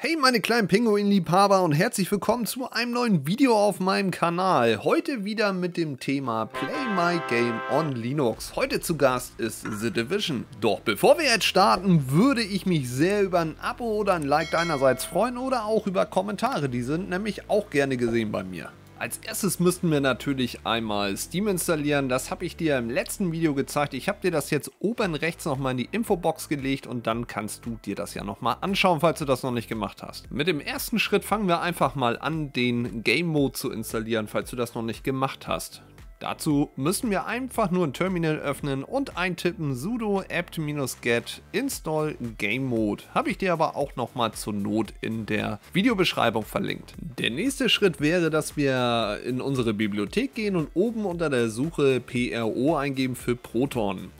Hey meine kleinen Pinguin-Liebhaber und herzlich willkommen zu einem neuen Video auf meinem Kanal. Heute wieder mit dem Thema Play My Game on Linux. Heute zu Gast ist The Division. Doch bevor wir jetzt starten, würde ich mich sehr über ein Abo oder ein Like deinerseits freuen oder auch über Kommentare. Die sind nämlich auch gerne gesehen bei mir. Als erstes müssten wir natürlich einmal Steam installieren. Das habe ich dir im letzten Video gezeigt. Ich habe dir das jetzt oben rechts nochmal in die Infobox gelegt und dann kannst du dir das ja nochmal anschauen, falls du das noch nicht gemacht hast. Mit dem ersten Schritt fangen wir einfach mal an, den Game Mode zu installieren, falls du das noch nicht gemacht hast. Dazu müssen wir einfach nur ein Terminal öffnen und eintippen sudo apt-get install game mode. Habe ich dir aber auch nochmal zur Not in der Videobeschreibung verlinkt. Der nächste Schritt wäre, dass wir in unsere Bibliothek gehen und oben unter der Suche PRO eingeben für Proton.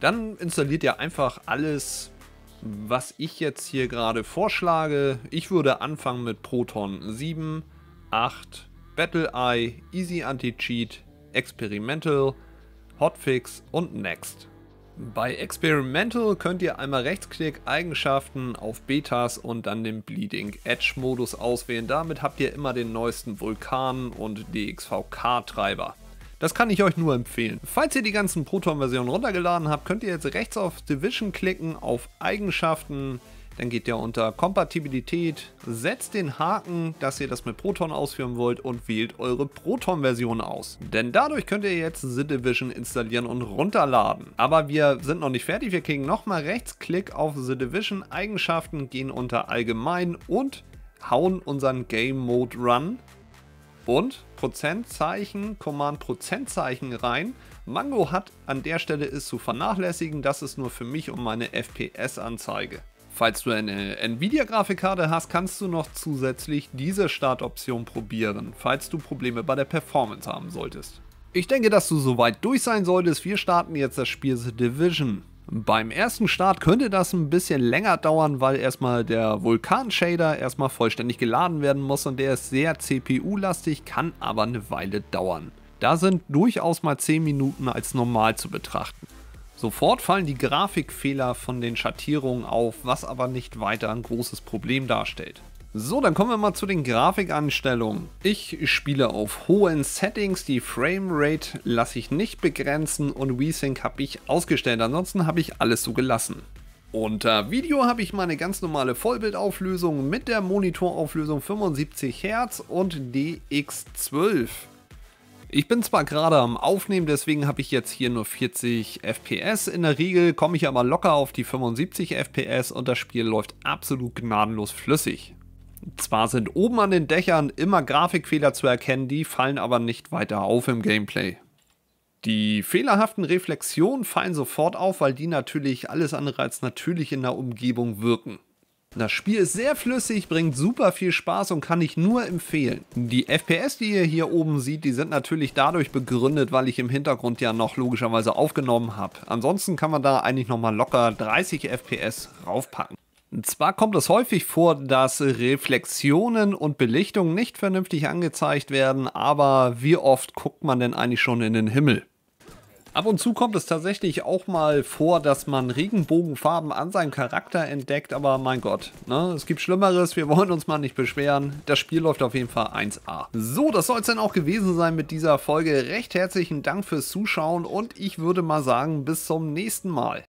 Dann installiert ihr einfach alles, was ich jetzt hier gerade vorschlage. Ich würde anfangen mit Proton 7, 8, Battle Eye, Easy Anti-Cheat, Experimental, Hotfix und Next. Bei Experimental könnt ihr einmal Rechtsklick Eigenschaften auf Betas und dann den Bleeding Edge Modus auswählen. Damit habt ihr immer den neuesten Vulkan und DXVK Treiber. Das kann ich euch nur empfehlen. Falls ihr die ganzen Proton-Versionen runtergeladen habt, könnt ihr jetzt rechts auf Division klicken, auf Eigenschaften, dann geht ihr unter Kompatibilität, setzt den Haken, dass ihr das mit Proton ausführen wollt und wählt eure Proton-Version aus. Denn dadurch könnt ihr jetzt The Division installieren und runterladen. Aber wir sind noch nicht fertig, wir kriegen nochmal Rechtsklick auf The Division Eigenschaften, gehen unter Allgemein und hauen unseren Game Mode Run und Prozentzeichen, Command Prozentzeichen rein. Mango hat an der Stelle ist zu vernachlässigen, das ist nur für mich und meine FPS-Anzeige. Falls du eine Nvidia-Grafikkarte hast, kannst du noch zusätzlich diese Startoption probieren, falls du Probleme bei der Performance haben solltest. Ich denke, dass du soweit durch sein solltest. Wir starten jetzt das Spiel The Division. Beim ersten Start könnte das ein bisschen länger dauern, weil erstmal der Vulkan-Shader erstmal vollständig geladen werden muss und der ist sehr CPU-lastig, kann aber eine Weile dauern. Da sind durchaus mal 10 Minuten als normal zu betrachten. Sofort fallen die Grafikfehler von den Schattierungen auf, was aber nicht weiter ein großes Problem darstellt. So, dann kommen wir mal zu den Grafikanstellungen. Ich spiele auf hohen Settings, die Framerate lasse ich nicht begrenzen und VSync habe ich ausgestellt, ansonsten habe ich alles so gelassen. Unter Video habe ich meine ganz normale Vollbildauflösung mit der Monitorauflösung 75 Hz und DX12. Ich bin zwar gerade am Aufnehmen, deswegen habe ich jetzt hier nur 40 FPS. In der Regel komme ich aber locker auf die 75 FPS und das Spiel läuft absolut gnadenlos flüssig. Zwar sind oben an den Dächern immer Grafikfehler zu erkennen, die fallen aber nicht weiter auf im Gameplay. Die fehlerhaften Reflexionen fallen sofort auf, weil die natürlich alles andere als natürlich in der Umgebung wirken. Das Spiel ist sehr flüssig, bringt super viel Spaß und kann ich nur empfehlen. Die FPS, die ihr hier oben seht, die sind natürlich dadurch begründet, weil ich im Hintergrund ja noch logischerweise aufgenommen habe. Ansonsten kann man da eigentlich nochmal locker 30 FPS raufpacken. Zwar kommt es häufig vor, dass Reflexionen und Belichtungen nicht vernünftig angezeigt werden, aber wie oft guckt man denn eigentlich schon in den Himmel? Ab und zu kommt es tatsächlich auch mal vor, dass man Regenbogenfarben an seinem Charakter entdeckt, aber mein Gott, ne? es gibt Schlimmeres, wir wollen uns mal nicht beschweren. Das Spiel läuft auf jeden Fall 1A. So, das soll es dann auch gewesen sein mit dieser Folge. Recht herzlichen Dank fürs Zuschauen und ich würde mal sagen, bis zum nächsten Mal.